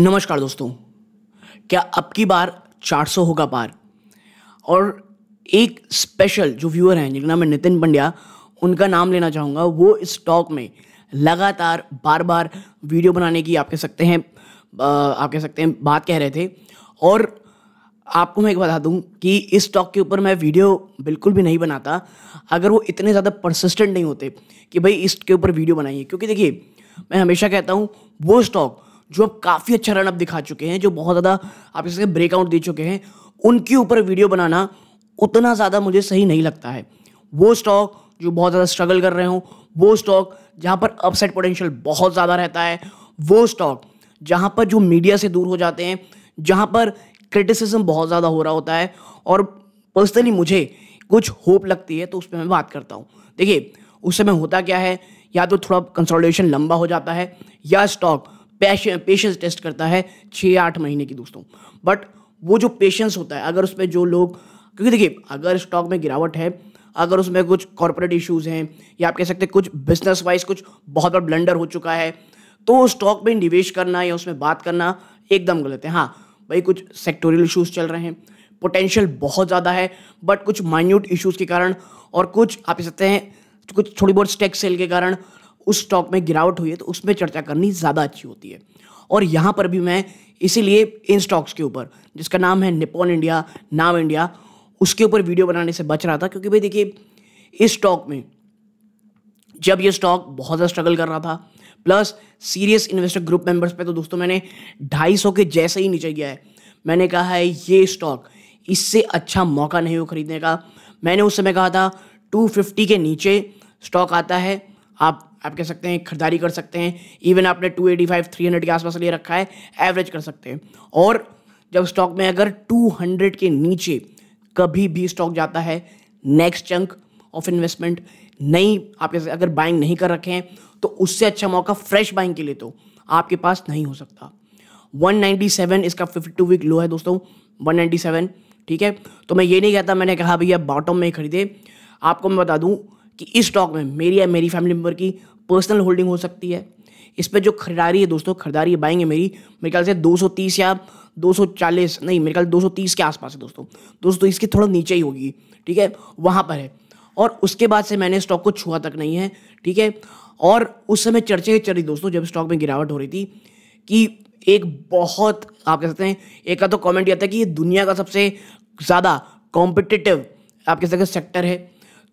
नमस्कार दोस्तों क्या अब की बार 400 होगा पार और एक स्पेशल जो व्यूअर हैं जिनका नाम है नितिन पंड्या उनका नाम लेना चाहूँगा वो इस स्टॉक में लगातार बार बार वीडियो बनाने की आप कह सकते हैं आप कह सकते हैं बात कह रहे थे और आपको मैं एक बता दूं कि इस स्टॉक के ऊपर मैं वीडियो बिल्कुल भी नहीं बनाता अगर वो इतने ज़्यादा परसिस्टेंट नहीं होते कि भाई इसके ऊपर वीडियो बनाइए क्योंकि देखिए मैं हमेशा कहता हूँ वो स्टॉक जो अब काफ़ी अच्छा रनअप दिखा चुके हैं जो बहुत ज़्यादा आप इसके ब्रेकआउट दे चुके हैं उनके ऊपर वीडियो बनाना उतना ज़्यादा मुझे सही नहीं लगता है वो स्टॉक जो बहुत ज़्यादा स्ट्रगल कर रहे हों वो स्टॉक जहाँ पर अपसाइड पोटेंशियल बहुत ज़्यादा रहता है वो स्टॉक जहाँ पर जो मीडिया से दूर हो जाते हैं जहाँ पर क्रिटिसिज्म बहुत ज़्यादा हो रहा होता है और पर्सनली मुझे कुछ होप लगती है तो उस पर मैं बात करता हूँ देखिए उस समय होता क्या है या तो थोड़ा कंसोलिडेशन लंबा हो जाता है या स्टॉक पेशेंस टेस्ट करता है छः आठ महीने की दोस्तों बट वो जो पेशेंस होता है अगर उस पर जो लोग क्योंकि देखिए अगर स्टॉक में गिरावट है अगर उसमें कुछ कॉरपोरेट इश्यूज़ हैं या आप कह सकते हैं कुछ बिजनेस वाइज कुछ बहुत बड़ा ब्लंडर हो चुका है तो स्टॉक में निवेश करना या उसमें बात करना एकदम गलत है हाँ भाई कुछ सेक्टोरियल इशूज़ चल रहे हैं पोटेंशियल बहुत ज़्यादा है बट कुछ माइन्यूट इशूज़ के कारण और कुछ आप कह सकते हैं कुछ थोड़ी बहुत स्टेक सेल के कारण उस स्टॉक में गिरावट हुई है तो उसमें चर्चा करनी ज़्यादा अच्छी होती है और यहाँ पर भी मैं इसीलिए इन स्टॉक्स के ऊपर जिसका नाम है निपोन इंडिया नाव इंडिया उसके ऊपर वीडियो बनाने से बच रहा था क्योंकि भाई देखिए इस स्टॉक में जब ये स्टॉक बहुत ज़्यादा स्ट्रगल कर रहा था plus serious investor group members पे तो दोस्तों मैंने ढाई सौ के जैसे ही नीचे गया है मैंने कहा है ये स्टॉक इससे अच्छा मौका नहीं हो खरीदने का मैंने उस समय कहा था 250 के नीचे स्टॉक आता है आप आप कह सकते हैं खरीदारी कर सकते हैं इवन आपने 285 300 के आसपास ले रखा है एवरेज कर सकते हैं और जब स्टॉक में अगर 200 के नीचे कभी भी स्टॉक जाता है नेक्स्ट चंक ऑफ इन्वेस्टमेंट नई सकते अगर बाइंग नहीं कर रखे हैं तो उससे अच्छा मौका फ्रेश बाइंग के लिए तो आपके पास नहीं हो सकता 197 इसका 52 वीक लो है दोस्तों 197 ठीक है तो मैं ये नहीं कहता मैंने कहा भैया बॉटम में खरीदे आपको मैं बता दूं कि इस स्टॉक में मेरी या मेरी फैमिली मेम्बर की पर्सनल होल्डिंग हो सकती है इस पर जो खरीदारी है दोस्तों खरीदारी बाइंग है मेरी मेरे ख्याल से 230 या 240 नहीं मेरे ख्याल 230 के आसपास है दोस्तों दोस्तों इसके थोड़ा नीचे ही होगी ठीक है वहाँ पर है और उसके बाद से मैंने स्टॉक को छुआ तक नहीं है ठीक है और उस समय चर्चे चल रही दोस्तों जब स्टॉक में गिरावट हो रही थी कि एक बहुत आप कह सकते हैं एक का तो कमेंट यह था कि ये दुनिया का सबसे ज़्यादा कॉम्पिटिटिव आप कह सकते सेक्टर है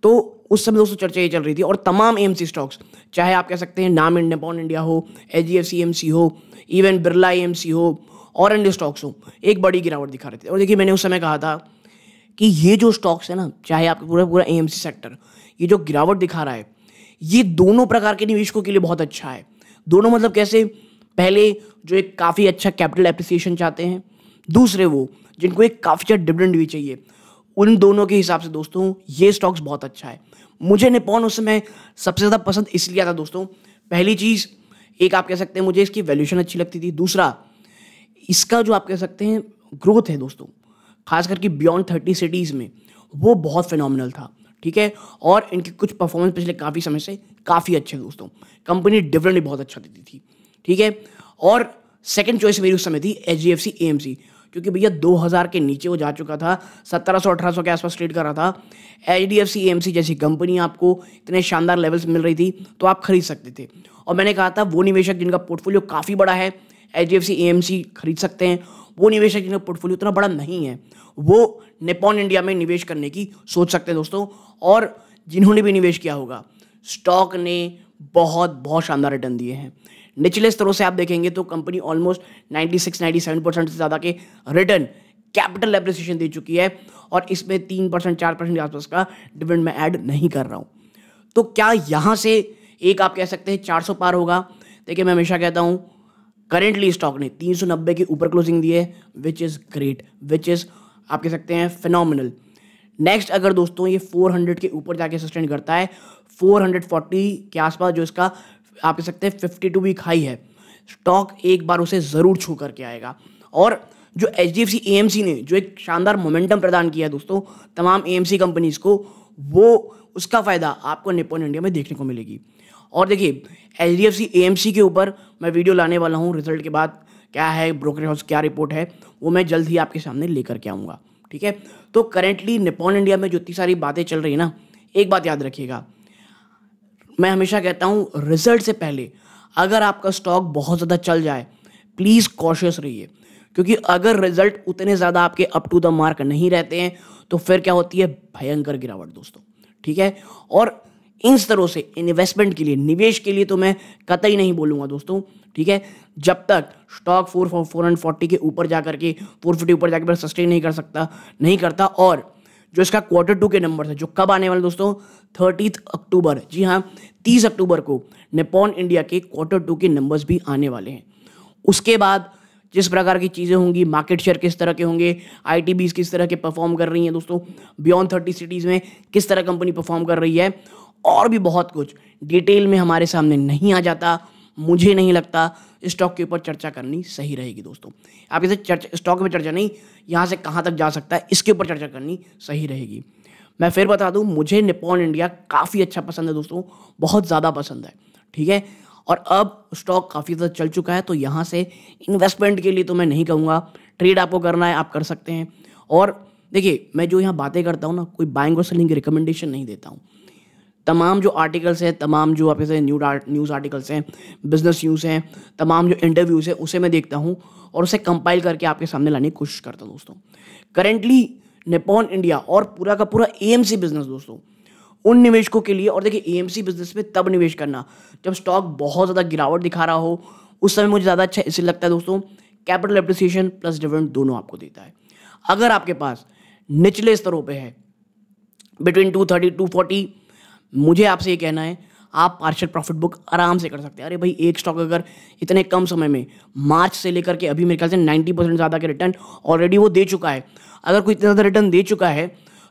तो उस समय दोस्तों चर्चा ये चल रही थी और तमाम एम स्टॉक्स चाहे आप कह सकते हैं नाम पॉन इंडिया हो H D F C M C हो इवन बिरला एम सी हो और अन्य स्टॉक्स हो एक बड़ी गिरावट दिखा रहे थे और देखिए मैंने उस समय कहा था कि ये जो स्टॉक्स है ना चाहे आपका पूरा पूरा ए सेक्टर ये जो गिरावट दिखा रहा है ये दोनों प्रकार के निवेशकों के लिए बहुत अच्छा है दोनों मतलब कैसे पहले जो एक काफ़ी अच्छा कैपिटल एप्रिसिएशन चाहते हैं दूसरे वो जिनको एक काफ़ी अच्छा डिविडेंड भी चाहिए उन दोनों के हिसाब से दोस्तों ये स्टॉक्स बहुत अच्छा है मुझे निपॉन उस समय सबसे ज़्यादा पसंद इसलिए आता दोस्तों पहली चीज़ एक आप कह सकते हैं मुझे इसकी वैल्यूशन अच्छी लगती थी दूसरा इसका जो आप कह सकते हैं ग्रोथ है दोस्तों खास करके बियॉन्ड थर्टी सिटीज़ में वो बहुत फिनोमिनल था ठीक है और इनके कुछ परफॉर्मेंस पिछले काफ़ी समय से काफ़ी अच्छे दोस्तों कंपनी डिविडेंड भी बहुत अच्छा देती थी ठीक है और सेकेंड चॉइस मेरी उस समय थी H D F C A M C क्योंकि भैया 2000 के नीचे वो जा चुका था 1700 1800 के आसपास ट्रेड कर रहा था H D F C M C जैसी कंपनी आपको इतने शानदार लेवल्स मिल रही थी तो आप खरीद सकते थे और मैंने कहा था वो निवेशक जिनका पोर्टफोलियो काफ़ी बड़ा है H D F C M C खरीद सकते हैं वो निवेशक जिनका पोर्टफोलियो इतना बड़ा नहीं है वो निपॉन इंडिया में निवेश करने की सोच सकते हैं दोस्तों और जिन्होंने भी निवेश किया होगा स्टॉक ने बहुत बहुत शानदार रिटर्न दिए हैं निचले स्तरों से आप देखेंगे तो कंपनी ऑलमोस्ट 96 97 परसेंट से ज़्यादा के रिटर्न कैपिटल एप्रिसिएशन दे चुकी है और इसमें तीन परसेंट चार परसेंट के आसपास का डिविडेंड मैं ऐड नहीं कर रहा हूँ तो क्या यहाँ से एक आप कह सकते हैं चार सौ पार होगा देखिए मैं हमेशा कहता हूँ करेंटली स्टॉक ने तीन सौ नब्बे के ऊपर क्लोजिंग दी है which is great which is आप कह सकते हैं फिनोमिनल नेक्स्ट अगर दोस्तों ये 400 के ऊपर जाके सस्टेन करता है 440 के आसपास जो इसका आप कह सकते हैं फिफ्टी टू वीक हाई है स्टॉक एक बार उसे ज़रूर छू करके आएगा और जो H D F C A M C ने जो एक शानदार मोमेंटम प्रदान किया है दोस्तों तमाम ए एम सी कंपनीज़ को वो उसका फ़ायदा आपको निपोन इंडिया में देखने को मिलेगी और देखिए H D F C M C के ऊपर मैं वीडियो लाने वाला हूँ रिजल्ट के बाद क्या है ब्रोकर हाउस क्या रिपोर्ट है वो मैं जल्द ही आपके सामने लेकर के आऊँगा ठीक है तो करेंटली निपॉन इंडिया में जो इतनी सारी बातें चल रही ना एक बात याद रखिएगा मैं हमेशा कहता हूँ रिजल्ट से पहले अगर आपका स्टॉक बहुत ज़्यादा चल जाए प्लीज़ कॉशियस रहिए क्योंकि अगर रिजल्ट उतने ज़्यादा आपके अप टू द मार्क नहीं रहते हैं तो फिर क्या होती है भयंकर गिरावट दोस्तों ठीक है और इन स्तरों से इन्वेस्टमेंट के लिए निवेश के लिए तो मैं कतई नहीं बोलूंगा दोस्तों ठीक है जब तक stock four four hundred forty के ऊपर जा करके फोर फिफ्टी ऊपर जाकर सस्टेन नहीं कर सकता नहीं करता और जो इसका क्वार्टर टू के नंबर है जो कब आने वाले दोस्तों थर्टी अक्टूबर जी हाँ तीस अक्टूबर को नेपॉन इंडिया के क्वार्टर टू के नंबर्स भी आने वाले हैं उसके बाद जिस प्रकार की चीज़ें होंगी मार्केट शेयर किस तरह के होंगे आई किस तरह के परफॉर्म कर रही हैं दोस्तों बियॉन्ड थर्टी सिटीज़ में किस तरह कंपनी परफॉर्म कर रही है और भी बहुत कुछ डिटेल में हमारे सामने नहीं आ जाता मुझे नहीं लगता स्टॉक के ऊपर चर्चा करनी सही रहेगी दोस्तों आप इसे चर्चा स्टॉक में चर्चा नहीं यहाँ से कहाँ तक जा सकता है इसके ऊपर चर्चा करनी सही रहेगी मैं फिर बता दूँ मुझे निपॉन इंडिया काफ़ी अच्छा पसंद है दोस्तों बहुत ज़्यादा पसंद है ठीक है और अब स्टॉक काफ़ी ज़्यादा चल चुका है तो यहाँ से इन्वेस्टमेंट के लिए तो मैं नहीं कहूँगा ट्रेड आपको करना है आप कर सकते हैं और देखिए मैं जो यहाँ बातें करता हूँ ना कोई बाइंग और सेलिंग की रिकमेंडेशन नहीं देता हूँ तमाम जो आर्टिकल्स हैं तमाम जो आपके से न्यू न्यूज़ आर्टिकल्स हैं बिजनेस न्यूज़ हैं तमाम जो इंटरव्यूज़ हैं उसे मैं देखता हूँ और उसे कंपाइल करके आपके सामने लाने की कोशिश करता हूँ दोस्तों करेंटली नेपॉन इंडिया और पूरा का पूरा ए बिजनेस दोस्तों उन निवेशकों के लिए और देखिए ए बिजनेस में तब निवेश करना जब स्टॉक बहुत ज़्यादा गिरावट दिखा रहा हो उस समय मुझे ज़्यादा अच्छा इसलिए लगता है दोस्तों कैपिटल एप्रिसिएशन प्लस डिविडेंड दोनों आपको देता है अगर आपके पास निचले स्तरों पे है between two thirty to forty मुझे आपसे ये कहना है आप पार्शल प्रॉफिट बुक आराम से कर सकते हैं अरे भाई एक स्टॉक अगर इतने कम समय में मार्च से लेकर के अभी मेरे ख्याल से नाइन्टी परसेंट ज़्यादा के रिटर्न ऑलरेडी वो दे चुका है अगर कोई इतना ज़्यादा रिटर्न दे चुका है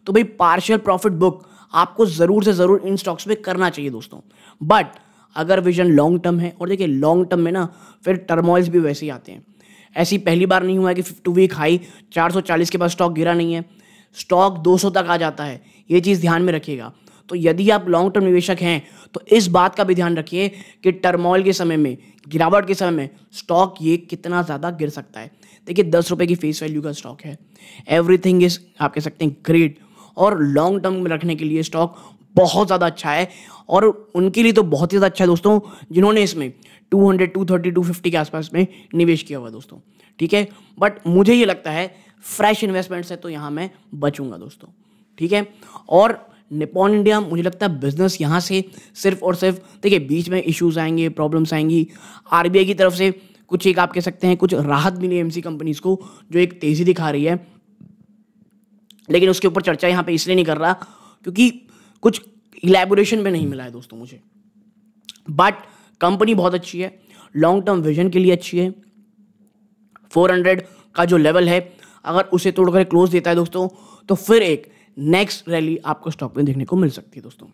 तो भाई पार्शियल प्रॉफिट बुक आपको ज़रूर से ज़रूर इन स्टॉक्स में करना चाहिए दोस्तों बट अगर विजन लॉन्ग टर्म है और देखिए लॉन्ग टर्म में ना फिर टर्मोइल्स भी वैसे ही आते हैं ऐसी पहली बार नहीं हुआ है कि टू वीक हाई 440 के पास स्टॉक गिरा नहीं है स्टॉक 200 तक आ जाता है ये चीज़ ध्यान में रखिएगा तो यदि आप लॉन्ग टर्म निवेशक हैं तो इस बात का भी ध्यान रखिए कि टर्मोल के समय में गिरावट के समय में स्टॉक ये कितना ज़्यादा गिर सकता है देखिए दस रुपये की फेस वैल्यू का स्टॉक है एवरीथिंग इज आप कह सकते हैं ग्रेट और लॉन्ग टर्म में रखने के लिए स्टॉक बहुत ज़्यादा अच्छा है और उनके लिए तो बहुत ही ज़्यादा अच्छा है दोस्तों जिन्होंने इसमें 200, 230, 250 के आसपास में निवेश किया हुआ दोस्तों ठीक है बट मुझे ये लगता है फ्रेश इन्वेस्टमेंट से तो यहाँ मैं बचूंगा दोस्तों ठीक है और निपॉन इंडिया मुझे लगता है बिजनेस यहाँ से सिर्फ और सिर्फ देखिए बीच में इश्यूज आएंगे प्रॉब्लम्स आएंगी आर की तरफ से कुछ एक आप कह सकते हैं कुछ राहत मिली एमसी कंपनीज को जो एक तेज़ी दिखा रही है लेकिन उसके ऊपर चर्चा यहाँ पे इसलिए नहीं कर रहा क्योंकि कुछ इलेबोरेशन में नहीं मिला है दोस्तों मुझे बट कंपनी बहुत अच्छी है लॉन्ग टर्म विजन के लिए अच्छी है 400 का जो लेवल है अगर उसे तोड़कर क्लोज देता है दोस्तों तो फिर एक नेक्स्ट रैली आपको स्टॉक में देखने को मिल सकती है दोस्तों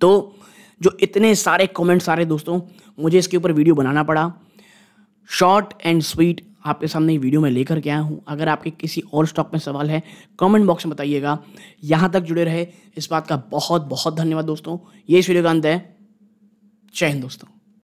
तो जो इतने सारे कमेंट्स आ रहे दोस्तों मुझे इसके ऊपर वीडियो बनाना पड़ा शॉर्ट एंड स्वीट आपके सामने वीडियो में लेकर के आया हूँ अगर आपके किसी और स्टॉक में सवाल है कमेंट बॉक्स में बताइएगा यहाँ तक जुड़े रहे इस बात का बहुत बहुत धन्यवाद दोस्तों ये इस वीडियो का अंत है जय हिंद दोस्तों